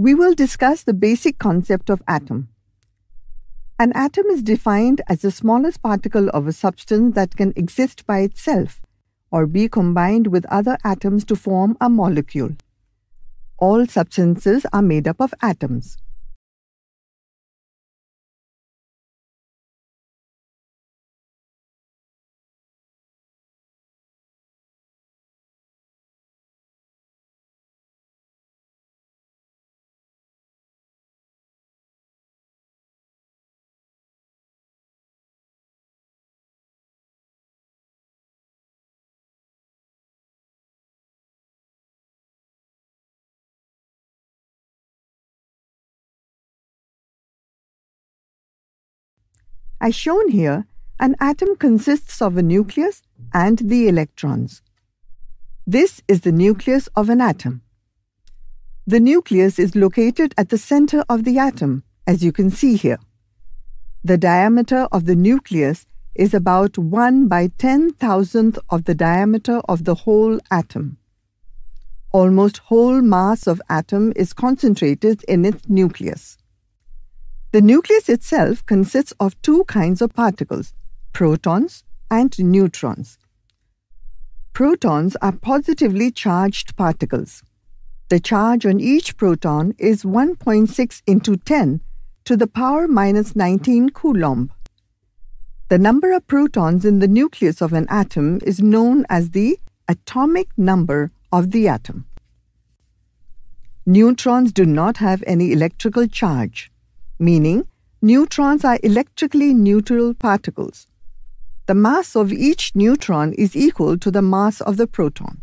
we will discuss the basic concept of atom. An atom is defined as the smallest particle of a substance that can exist by itself or be combined with other atoms to form a molecule. All substances are made up of atoms. As shown here, an atom consists of a nucleus and the electrons. This is the nucleus of an atom. The nucleus is located at the center of the atom, as you can see here. The diameter of the nucleus is about 1 by 10,000th of the diameter of the whole atom. Almost whole mass of atom is concentrated in its nucleus. The nucleus itself consists of two kinds of particles, protons and neutrons. Protons are positively charged particles. The charge on each proton is 1.6 into 10 to the power minus 19 coulomb. The number of protons in the nucleus of an atom is known as the atomic number of the atom. Neutrons do not have any electrical charge meaning neutrons are electrically neutral particles. The mass of each neutron is equal to the mass of the proton.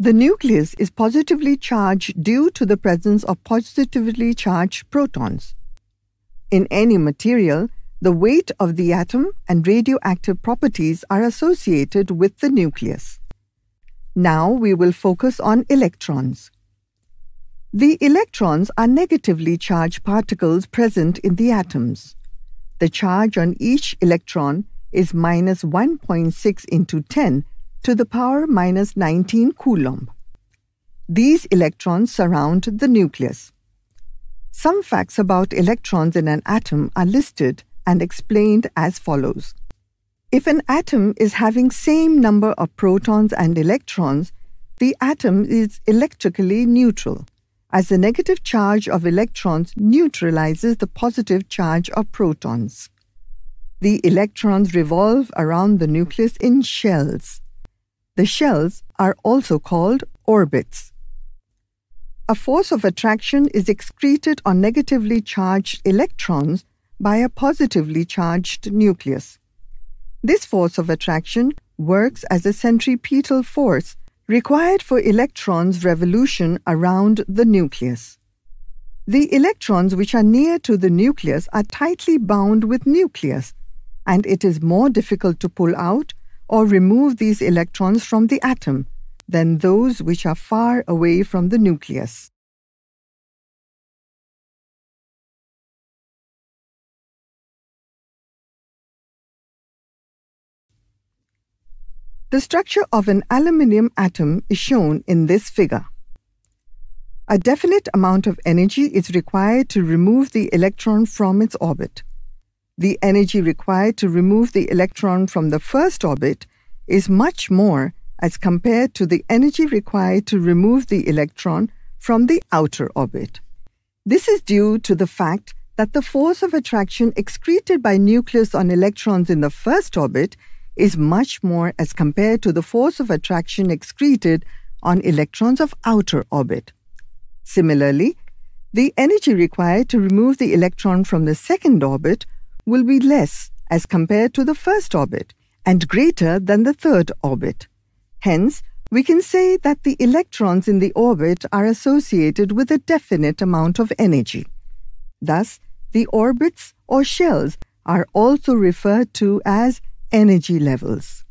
The nucleus is positively charged due to the presence of positively charged protons. In any material, the weight of the atom and radioactive properties are associated with the nucleus. Now we will focus on electrons. The electrons are negatively charged particles present in the atoms. The charge on each electron is minus 1.6 into 10 to the power minus 19 coulomb. These electrons surround the nucleus. Some facts about electrons in an atom are listed and explained as follows. If an atom is having same number of protons and electrons, the atom is electrically neutral as the negative charge of electrons neutralizes the positive charge of protons. The electrons revolve around the nucleus in shells. The shells are also called orbits. A force of attraction is excreted on negatively charged electrons by a positively charged nucleus. This force of attraction works as a centripetal force required for electrons' revolution around the nucleus. The electrons which are near to the nucleus are tightly bound with nucleus, and it is more difficult to pull out or remove these electrons from the atom than those which are far away from the nucleus. The structure of an aluminium atom is shown in this figure. A definite amount of energy is required to remove the electron from its orbit. The energy required to remove the electron from the first orbit is much more as compared to the energy required to remove the electron from the outer orbit. This is due to the fact that the force of attraction excreted by nucleus on electrons in the first orbit is much more as compared to the force of attraction excreted on electrons of outer orbit. Similarly, the energy required to remove the electron from the second orbit will be less as compared to the first orbit and greater than the third orbit. Hence, we can say that the electrons in the orbit are associated with a definite amount of energy. Thus, the orbits or shells are also referred to as energy levels.